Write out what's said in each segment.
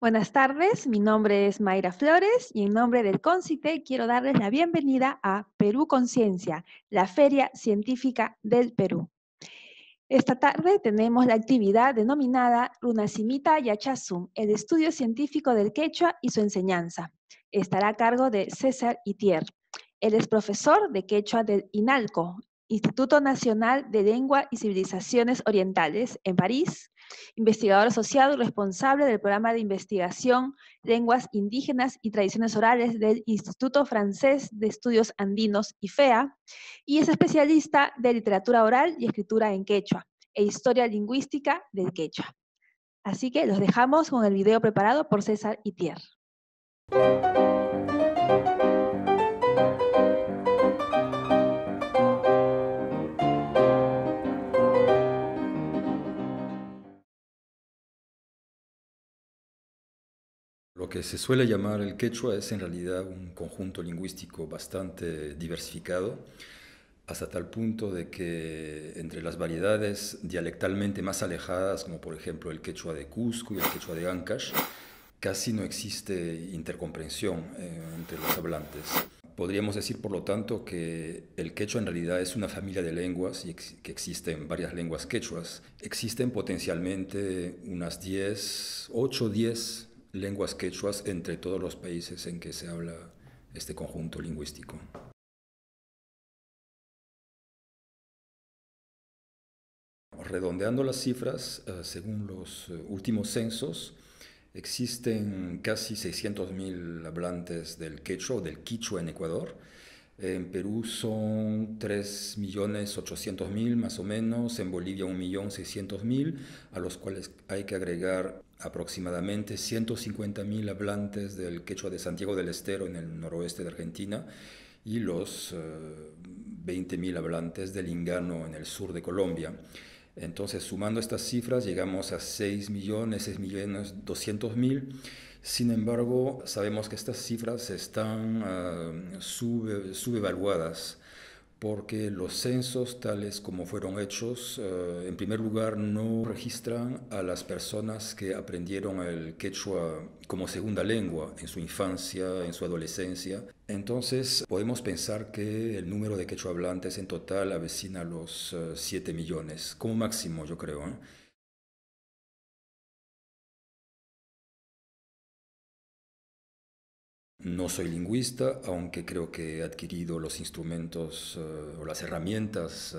Buenas tardes, mi nombre es Mayra Flores y en nombre del CONCITE quiero darles la bienvenida a Perú Conciencia, la Feria Científica del Perú. Esta tarde tenemos la actividad denominada Runasimita Yachasum, el estudio científico del quechua y su enseñanza. Estará a cargo de César Itier. Él es profesor de quechua del INALCO, Instituto Nacional de Lengua y Civilizaciones Orientales, en París, investigador asociado y responsable del programa de investigación Lenguas Indígenas y Tradiciones Orales del Instituto Francés de Estudios Andinos, y FEA, y es especialista de literatura oral y escritura en quechua e historia lingüística del quechua. Así que los dejamos con el video preparado por César y Itier. Lo que se suele llamar el quechua es en realidad un conjunto lingüístico bastante diversificado, hasta tal punto de que entre las variedades dialectalmente más alejadas, como por ejemplo el quechua de Cusco y el quechua de Ancash, casi no existe intercomprensión eh, entre los hablantes. Podríamos decir, por lo tanto, que el quechua en realidad es una familia de lenguas y que existen varias lenguas quechuas. Existen potencialmente unas 10, 8 10 lenguas quechuas entre todos los países en que se habla este conjunto lingüístico. Redondeando las cifras, eh, según los eh, últimos censos, existen casi 600.000 hablantes del quechua o del quichua en Ecuador. En Perú son 3.800.000 más o menos, en Bolivia 1.600.000, a los cuales hay que agregar aproximadamente 150.000 hablantes del quechua de Santiago del Estero en el noroeste de Argentina y los 20.000 eh, hablantes del ingano en el sur de Colombia. Entonces, sumando estas cifras, llegamos a 6.200.000. Sin embargo, sabemos que estas cifras están ah, sub, subevaluadas porque los censos tales como fueron hechos, eh, en primer lugar, no registran a las personas que aprendieron el quechua como segunda lengua en su infancia, en su adolescencia. Entonces, podemos pensar que el número de quechua hablantes en total avecina los 7 eh, millones, como máximo, yo creo. ¿eh? No soy lingüista, aunque creo que he adquirido los instrumentos eh, o las herramientas eh,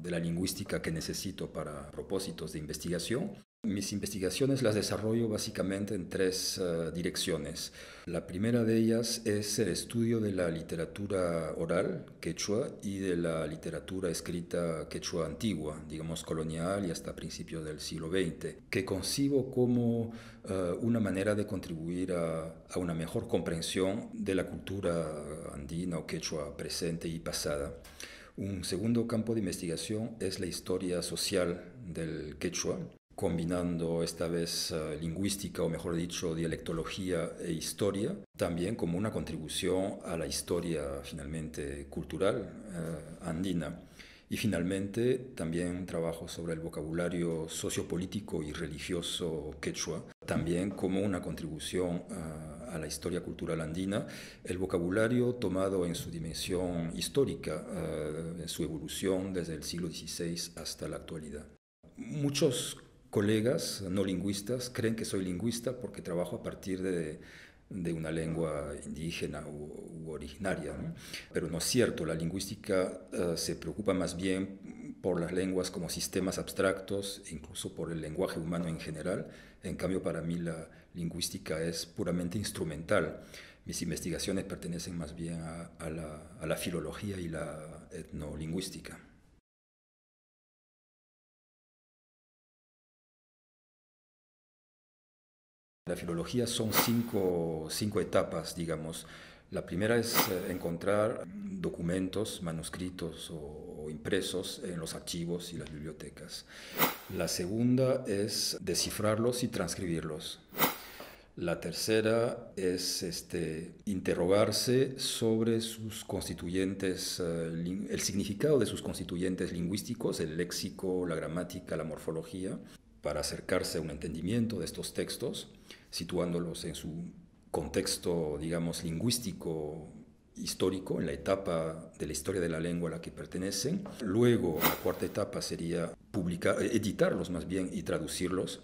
de la lingüística que necesito para propósitos de investigación. Mis investigaciones las desarrollo básicamente en tres eh, direcciones. La primera de ellas es el estudio de la literatura oral quechua y de la literatura escrita quechua antigua, digamos colonial y hasta principios del siglo XX, que concibo como eh, una manera de contribuir a, a una mejor comprensión de la cultura andina o quechua presente y pasada. Un segundo campo de investigación es la historia social del quechua combinando esta vez eh, lingüística, o mejor dicho, dialectología e historia, también como una contribución a la historia finalmente cultural eh, andina. Y finalmente también trabajo sobre el vocabulario sociopolítico y religioso quechua, también como una contribución eh, a, la historia cultural andina, el vocabulario tomado en su dimensión histórica, en su evolución desde el siglo XVI hasta la actualidad. Muchos colegas no lingüistas creen que soy lingüista porque trabajo a partir de, una lengua indígena u, originaria, pero no es cierto, la lingüística eh, se preocupa más bien por las lenguas como sistemas abstractos, incluso por el lenguaje humano en general, en cambio para mí la lingüística es puramente instrumental, mis investigaciones pertenecen más bien a la filología y la etnolingüística. La filología son cinco, etapas, digamos. La primera es eh, encontrar documentos, manuscritos o, impresos en los archivos y las bibliotecas. La segunda es descifrarlos y transcribirlos. La tercera es este, interrogarse sobre sus constituyentes, eh, el significado de sus constituyentes lingüísticos, el léxico, la gramática, la morfología, para acercarse a un entendimiento de estos textos situándolos en su contexto, digamos, lingüístico histórico, en la etapa de la historia de la lengua a la que pertenecen. Luego, la cuarta etapa sería publicar, editarlos más bien y traducirlos.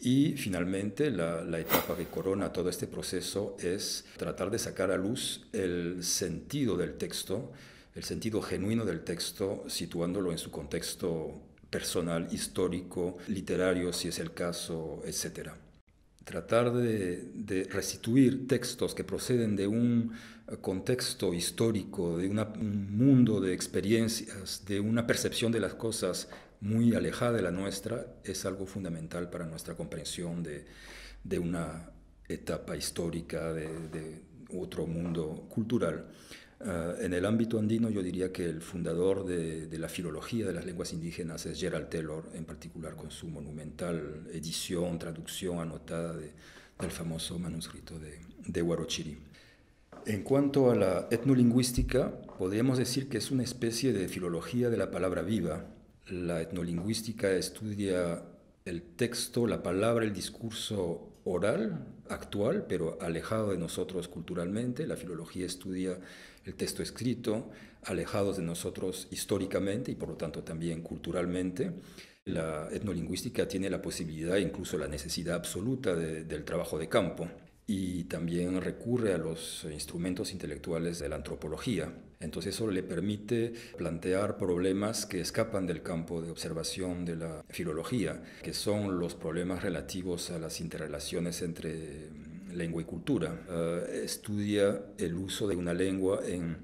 Y finalmente, la, etapa que corona todo este proceso es tratar de sacar a luz el sentido del texto, el sentido genuino del texto, situándolo en su contexto personal, histórico, literario, si es el caso, etcétera tratar de, restituir textos que proceden de un eh, contexto histórico, de un mundo de experiencias, de una percepción de las cosas muy alejada de la nuestra, es algo fundamental para nuestra comprensión de, una etapa histórica, de otro mundo cultural. Ah, en el ámbito andino yo diría que el fundador de, la filología de las lenguas indígenas es Gerald Taylor, en particular con su monumental edición, traducción anotada del famoso manuscrito de, de Huarochiri. En cuanto a la etnolingüística, podríamos decir que es una especie de filología de la palabra viva. La etnolingüística estudia el texto, la palabra, el discurso oral actual, pero alejado de nosotros culturalmente. La filología estudia el texto escrito, alejados de nosotros históricamente y por lo tanto también culturalmente. La etnolingüística tiene la posibilidad, incluso la necesidad absoluta del trabajo de campo y también recurre a los instrumentos intelectuales de la antropología. Entonces eso le permite plantear problemas que escapan del campo de observación de la filología, que son los problemas relativos a las interrelaciones entre mm, lengua y cultura. Eh, estudia el uso de una lengua en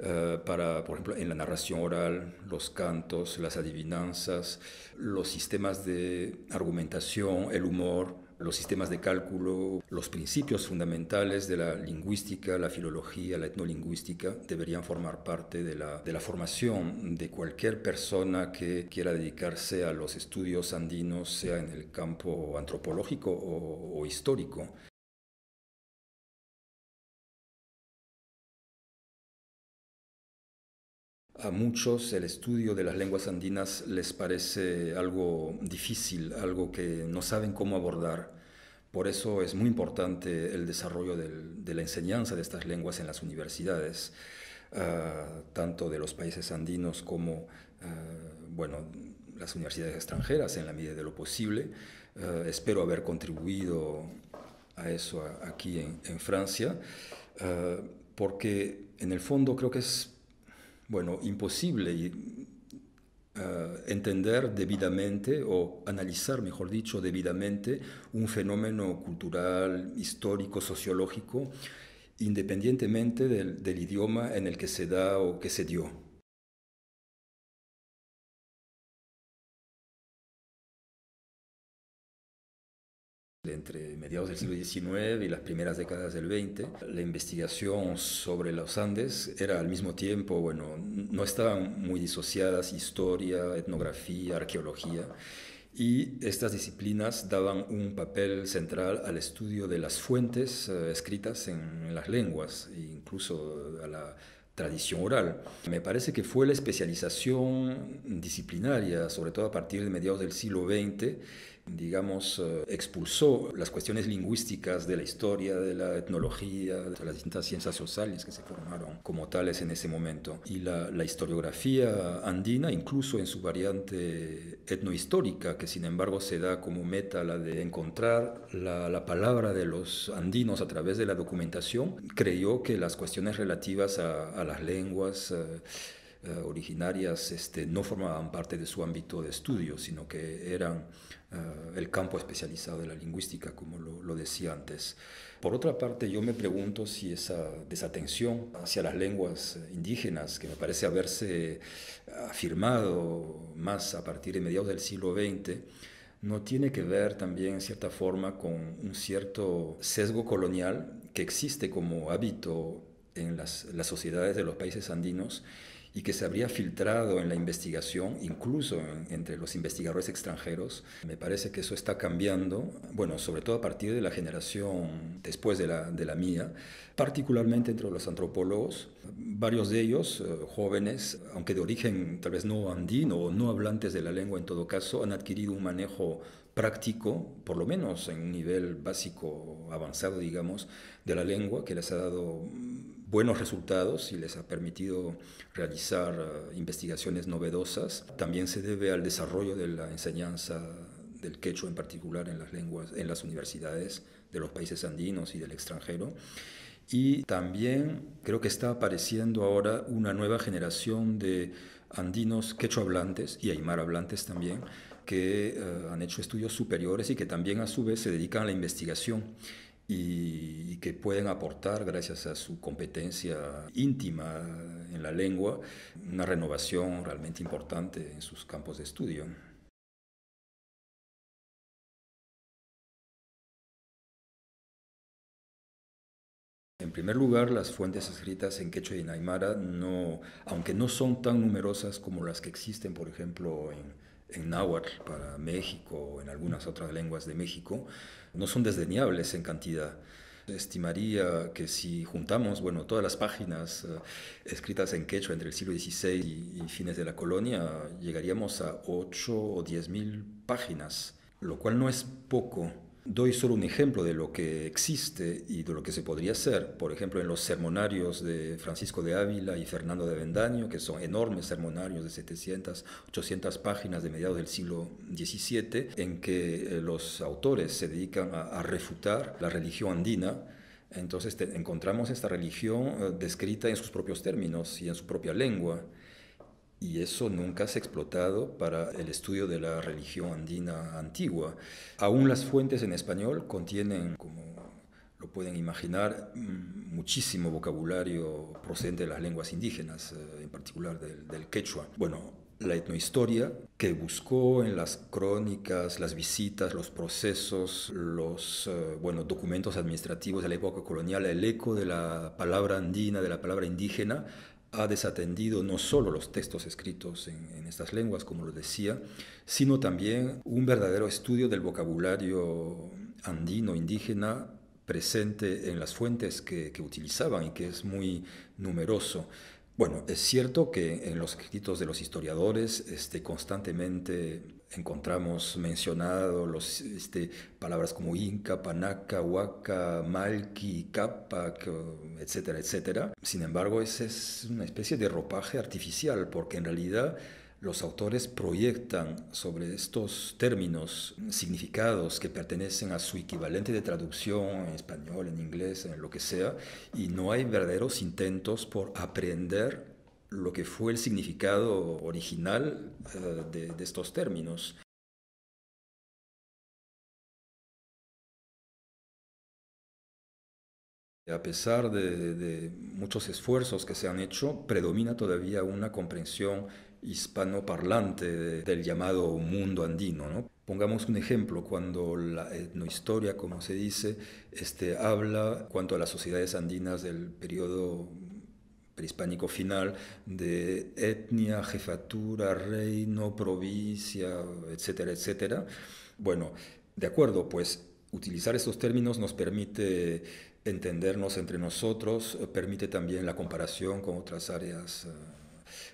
eh, para, por ejemplo, en la narración oral, los cantos, las adivinanzas, los sistemas de argumentación, el humor, los sistemas de cálculo, los principios fundamentales de la lingüística, la filología, la etnolingüística, deberían formar parte de la, de la formación de cualquier persona que quiera dedicarse a los estudios andinos, sea en el campo antropológico o, o histórico. A muchos el estudio de las lenguas andinas les parece algo difícil, algo que no saben cómo abordar. Por eso es muy importante el desarrollo de la enseñanza de estas lenguas en las universidades, ah, tanto de los países andinos como, ah, bueno, las universidades extranjeras en la medida de lo posible. Ah, espero haber contribuido a eso aquí en Francia, porque en el fondo creo que es bueno, imposible eh, entender debidamente o analizar, mejor dicho, debidamente un fenómeno cultural, histórico, sociológico, independientemente del idioma en el que se da o que se dio. entre mediados del siglo XIX y las primeras décadas del XX. La investigación sobre los Andes era al mismo tiempo, bueno, no estaban muy disociadas historia, etnografía, arqueología. Y estas disciplinas daban un papel central al estudio de las fuentes eh, escritas en las lenguas, e incluso a la tradición oral. Me parece que fue la especialización disciplinaria, sobre todo a partir de mediados del siglo XX, digamos, eh, expulsó las cuestiones lingüísticas de la historia, de la etnología, de las distintas ciencias sociales que se formaron como tales en ese momento. Y la, historiografía andina, incluso en su variante etnohistórica, que sin embargo se da como meta la de encontrar la, palabra de los andinos a través de la documentación, creyó que las cuestiones relativas a, las lenguas, eh, eh, originarias este, no formaban parte de su ámbito de estudio, sino que eran eh, el campo especializado de la lingüística, como lo, decía antes. Por otra parte, yo me pregunto si esa desatención hacia las lenguas indígenas, que me parece haberse eh, afirmado más a partir de mediados del siglo XX, no tiene que ver también en cierta forma con un cierto sesgo colonial que existe como hábito en las, las sociedades de los países andinos y que se habría filtrado en la investigación, incluso entre los investigadores extranjeros. Me parece que eso está cambiando, bueno, sobre todo a partir de la generación después de la, de la mía, particularmente entre los antropólogos, varios de ellos eh, jóvenes, aunque de origen tal vez no andino o no hablantes de la lengua en todo caso, han adquirido un manejo práctico, por lo menos en un nivel básico avanzado, digamos, de la lengua que les ha dado buenos resultados y les ha permitido realizar eh, investigaciones novedosas. También se debe al desarrollo de la enseñanza del quechua en particular en las lenguas, en las universidades de los países andinos y del extranjero. Y también creo que está apareciendo ahora una nueva generación de andinos quechua hablantes y aymar hablantes también, que eh, han hecho estudios superiores y que también a su vez se dedican a la investigación y que pueden aportar, gracias a su competencia íntima en la lengua, una renovación realmente importante en sus campos de estudio. En primer lugar, las fuentes escritas en quechua y en no, aunque no son tan numerosas como las que existen, por ejemplo, en en náhuatl para México o en algunas otras lenguas de México, no son desdeñables en cantidad. Estimaría que si juntamos bueno, todas las páginas eh, escritas en quechua entre el siglo XVI y, y fines de la colonia, llegaríamos a 8 o 10 mil páginas, lo cual no es poco Doy solo un ejemplo de lo que existe y de lo que se podría hacer. Por ejemplo, en los sermonarios de Francisco de Ávila y Fernando de Vendaño, que son enormes sermonarios de 700, 800 páginas de mediados del siglo XVII, en que eh, los autores se dedican a, refutar la religión andina entonces encontramos esta religión eh, descrita en sus propios términos y en su propia lengua y eso nunca se ha explotado para el estudio de la religión andina antigua. Aún las fuentes en español contienen, como lo pueden imaginar, mm, muchísimo vocabulario procedente de las lenguas indígenas, eh, en particular del, quechua. Bueno, la etnohistoria que buscó en las crónicas, las visitas, los procesos, los eh, documentos administrativos de la época colonial el eco de la palabra andina, de la palabra indígena, ha desatendido no solo los textos escritos en, estas lenguas, como lo decía, sino también un verdadero estudio del vocabulario andino, indígena, presente en las fuentes que, utilizaban y que es muy numeroso. Bueno, es cierto que en los escritos de los historiadores este, constantemente encontramos mencionados los, este, palabras como Inca, Panaca, Huaca, Malqui, Capac, etcétera, etcétera. Sin embargo, esa es una especie de ropaje artificial, porque en realidad los autores proyectan sobre estos términos significados que pertenecen a su equivalente de traducción en español, en inglés, en lo que sea, y no hay verdaderos intentos por aprender lo que fue el significado original eh, de, estos términos. A pesar de, muchos esfuerzos que se han hecho, predomina todavía una comprensión hispanoparlante del llamado mundo andino. Pongamos un ejemplo, cuando la etnohistoria, como se dice, este, habla cuanto a las sociedades andinas del periodo prehispánico final, de etnia, jefatura, reino, provincia, etcétera, etcétera. Bueno, de acuerdo, pues utilizar estos términos nos permite entendernos entre nosotros, permite también la comparación con otras áreas eh,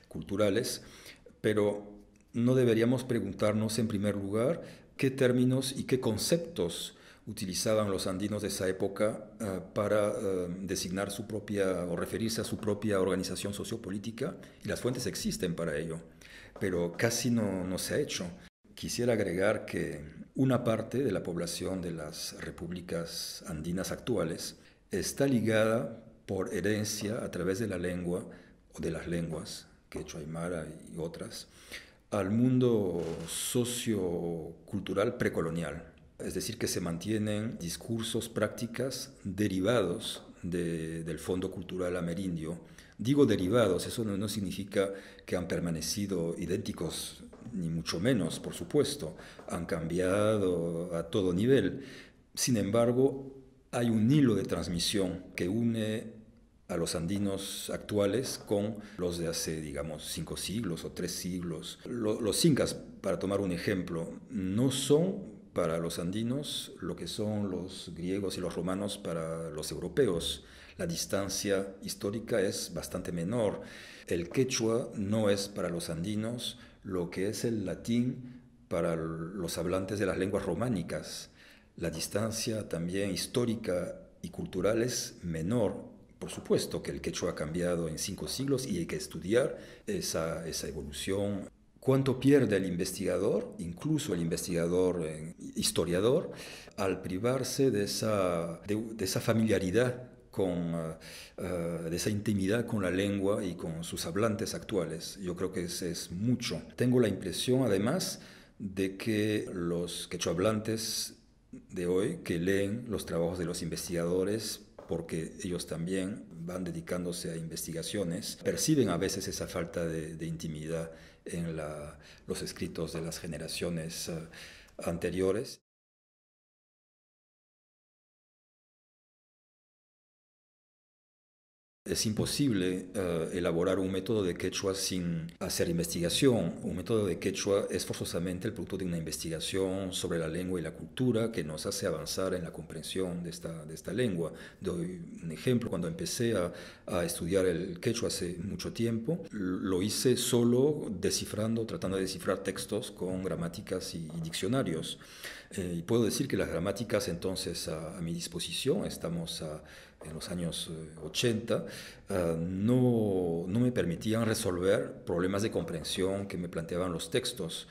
culturales, pero no deberíamos preguntarnos en primer lugar qué términos y qué conceptos utilizaban los andinos de esa época eh, para eh, designar su propia o referirse a su propia organización sociopolítica y las fuentes existen para ello, pero casi no, no se ha hecho. Quisiera agregar que una parte de la población de las repúblicas andinas actuales está ligada por herencia a través de la lengua o de las lenguas, que hecho aymara y otras, al mundo sociocultural precolonial, es decir, que se mantienen discursos, prácticas derivados del Fondo Cultural Amerindio. Digo derivados, eso no significa que han permanecido idénticos, ni mucho menos, por supuesto, han cambiado a todo nivel. Sin embargo, hay un hilo de transmisión que une a los andinos actuales con los de hace, digamos, cinco siglos o tres siglos. Los incas, para tomar un ejemplo, no son para los andinos lo que son los griegos y los romanos para los europeos. La distancia histórica es bastante menor. El quechua no es para los andinos lo que es el latín para los hablantes de las lenguas románicas. La distancia también histórica y cultural es menor. Por supuesto que el quechua ha cambiado en cinco siglos y hay que estudiar esa, evolución cuánto pierde el investigador, incluso el investigador eh, historiador, al privarse de esa, de, esa familiaridad con, eh, eh, de esa intimidad con la lengua y con sus hablantes actuales. Yo creo que eso es mucho. Tengo la impresión, además, de que los hablantes de hoy que leen los trabajos de los investigadores, porque ellos también van dedicándose a investigaciones, perciben a veces esa falta de, intimidad en los escritos de las generaciones eh, anteriores. es imposible eh, elaborar un método de quechua sin hacer investigación. Un método de quechua es forzosamente el producto de una investigación sobre la lengua y la cultura que nos hace avanzar en la comprensión de esta, de esta lengua. Doy un ejemplo, cuando empecé a, estudiar el quechua hace mucho tiempo, lo hice solo descifrando, tratando de descifrar textos con gramáticas y diccionarios. Eh, y puedo decir que las gramáticas entonces a, mi disposición, estamos en los años 80, eh, ah, no, no me permitían resolver problemas de comprensión que me planteaban los textos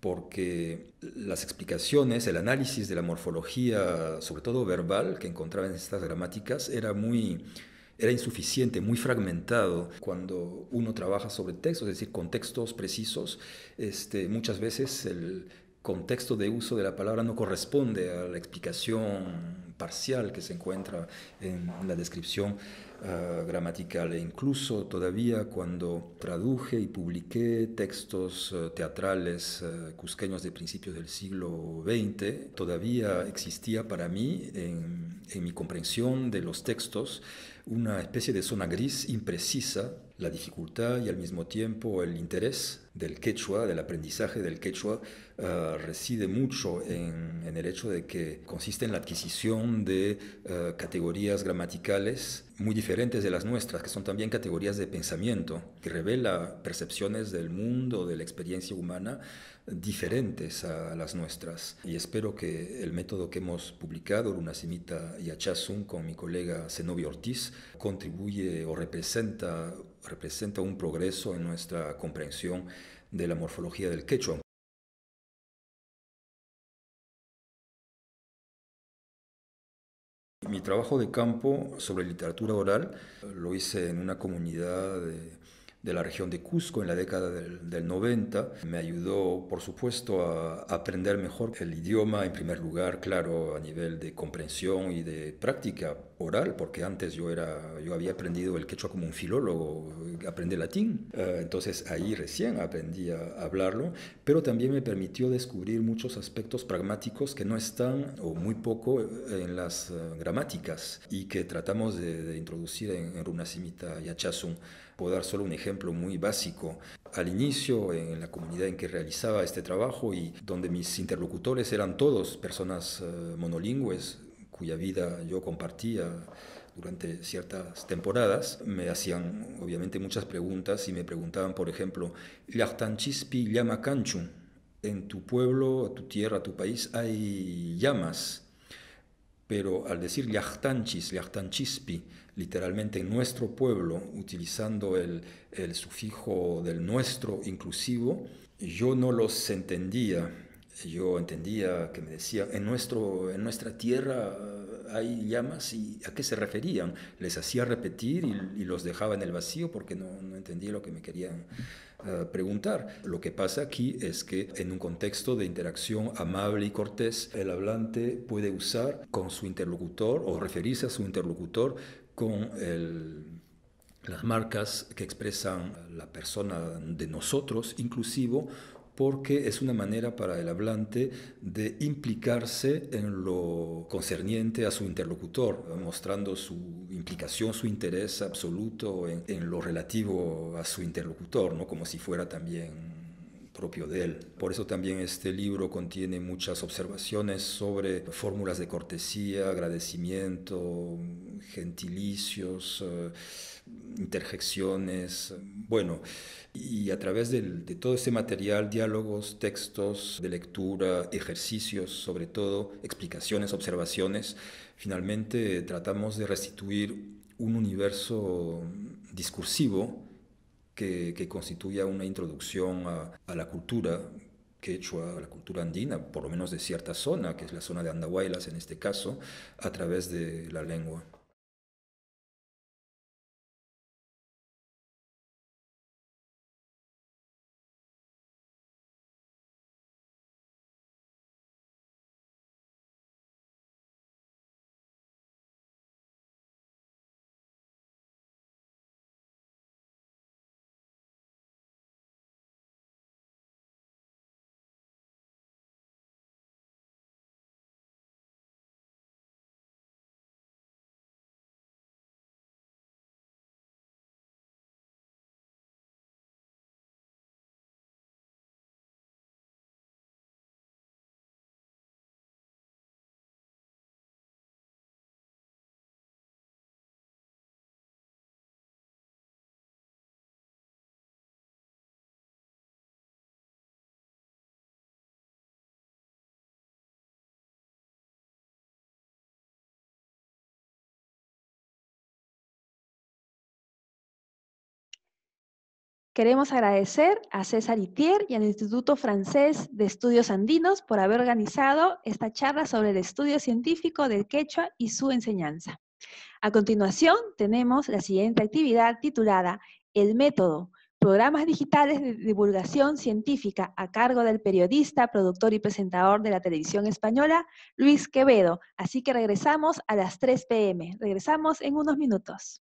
porque las explicaciones, el análisis de la morfología, sobre todo verbal, que encontraba en estas gramáticas, era muy era insuficiente, muy fragmentado. Cuando uno trabaja sobre textos, es decir, con textos precisos, este, muchas veces el, contexto de uso de la palabra no corresponde a la explicación parcial que se encuentra en la descripción ah, gramatical e incluso todavía cuando traduje y publiqué textos ah, teatrales ah, cusqueños de principios del siglo XX, todavía existía para mí en mi comprensión de los textos una especie de zona gris imprecisa la dificultad y al mismo tiempo el interés del quechua, del aprendizaje del quechua, eh, reside mucho en, el hecho de que consiste en la adquisición de eh, categorías gramaticales muy diferentes de las nuestras, que son también categorías de pensamiento, que revela percepciones del mundo, de la experiencia humana, diferentes a las nuestras. Y espero que el método que hemos publicado, simita y Achasun, con mi colega Zenobio Ortiz, contribuye o representa representa un progreso en nuestra comprensión de la morfología del quechua. Mi trabajo de campo sobre literatura oral lo hice en una comunidad de de la región de Cusco en la década del, 90. Me ayudó, por supuesto, a aprender mejor el idioma, en primer lugar, claro, a nivel de comprensión y de práctica oral, porque antes yo, era, yo había aprendido el quechua como un filólogo, aprendí latín, eh, entonces ahí recién aprendí a hablarlo, pero también me permitió descubrir muchos aspectos pragmáticos que no están o muy poco en las eh, gramáticas y que tratamos de, introducir en, en y Puedo dar solo un ejemplo muy básico. Al inicio, en la comunidad en que realizaba este trabajo y donde mis interlocutores eran todos personas eh, monolingües, cuya vida yo compartía durante ciertas temporadas, me hacían obviamente muchas preguntas y me preguntaban, por ejemplo, Chispi llama canchu? En tu pueblo, tu tierra, tu país hay llamas pero al decir yachtanchis, yachtanchispi, literalmente en nuestro pueblo, utilizando el, el, sufijo del nuestro inclusivo, yo no los entendía. Yo entendía que me decía, en, nuestro, en nuestra tierra hay llamas y a qué se referían. Les hacía repetir y, los dejaba en el vacío porque no, entendía lo que me querían ah, preguntar. Lo que pasa aquí es que en un contexto de interacción amable y cortés, el hablante puede usar con su interlocutor o referirse a su interlocutor con las marcas que expresan la persona de nosotros, inclusivo, porque es una manera para el hablante de implicarse en lo concerniente a su interlocutor, mostrando su implicación, su interés absoluto en, lo relativo a su interlocutor, ¿no? como si fuera también propio de él. Por eso también este libro contiene muchas observaciones sobre fórmulas de cortesía, agradecimiento, gentilicios, eh, interjecciones, bueno, y a través de, de todo este material, diálogos, textos de lectura, ejercicios, sobre todo, explicaciones, observaciones, finalmente tratamos de restituir un universo discursivo, que, constituya una introducción a, la cultura quechua, a la cultura andina, por lo menos de cierta zona, que es la zona de Andahuaylas en este caso, a través de la lengua. Queremos agradecer a César Itier y al Instituto Francés de Estudios Andinos por haber organizado esta charla sobre el estudio científico del quechua y su enseñanza. A continuación, tenemos la siguiente actividad titulada El método, programas digitales de divulgación científica a cargo del periodista, productor y presentador de la televisión española, Luis Quevedo. Así que regresamos a las 3 pm. Regresamos en unos minutos.